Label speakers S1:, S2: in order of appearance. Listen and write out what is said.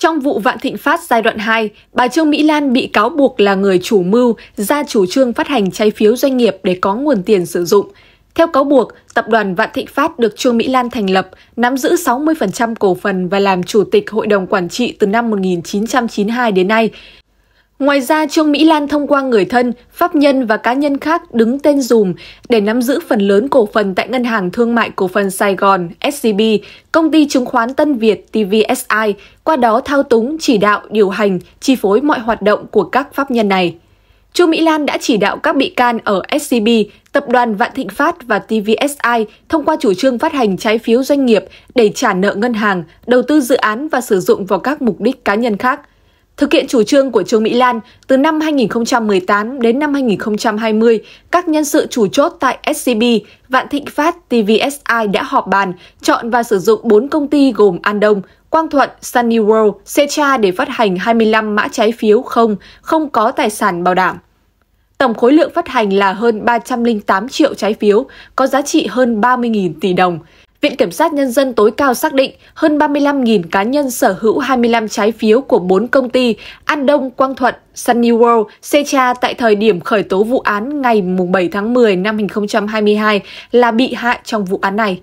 S1: Trong vụ Vạn Thịnh Phát giai đoạn 2, bà Trương Mỹ Lan bị cáo buộc là người chủ mưu ra chủ trương phát hành trái phiếu doanh nghiệp để có nguồn tiền sử dụng. Theo cáo buộc, tập đoàn Vạn Thịnh Phát được Trương Mỹ Lan thành lập, nắm giữ 60% cổ phần và làm chủ tịch hội đồng quản trị từ năm 1992 đến nay. Ngoài ra, Trương Mỹ Lan thông qua người thân, pháp nhân và cá nhân khác đứng tên dùm để nắm giữ phần lớn cổ phần tại Ngân hàng Thương mại Cổ phần Sài Gòn SCB, công ty chứng khoán Tân Việt TVSI, qua đó thao túng, chỉ đạo, điều hành, chi phối mọi hoạt động của các pháp nhân này. Trương Mỹ Lan đã chỉ đạo các bị can ở SCB, Tập đoàn Vạn Thịnh Phát và TVSI thông qua chủ trương phát hành trái phiếu doanh nghiệp để trả nợ ngân hàng, đầu tư dự án và sử dụng vào các mục đích cá nhân khác – Thực hiện chủ trương của Trương Mỹ Lan, từ năm 2018 đến năm 2020, các nhân sự chủ chốt tại SCB, Vạn Thịnh Phát, TVSI đã họp bàn, chọn và sử dụng 4 công ty gồm An Đông, Quang Thuận, Sunny World, Secha để phát hành 25 mã trái phiếu không, không có tài sản bảo đảm. Tổng khối lượng phát hành là hơn 308 triệu trái phiếu, có giá trị hơn 30.000 tỷ đồng. Viện Kiểm sát Nhân dân tối cao xác định hơn 35.000 cá nhân sở hữu 25 trái phiếu của 4 công ty An Đông, Quang Thuận, Sunny World, Secha tại thời điểm khởi tố vụ án ngày 7 tháng 10 năm 2022 là bị hại trong vụ án này.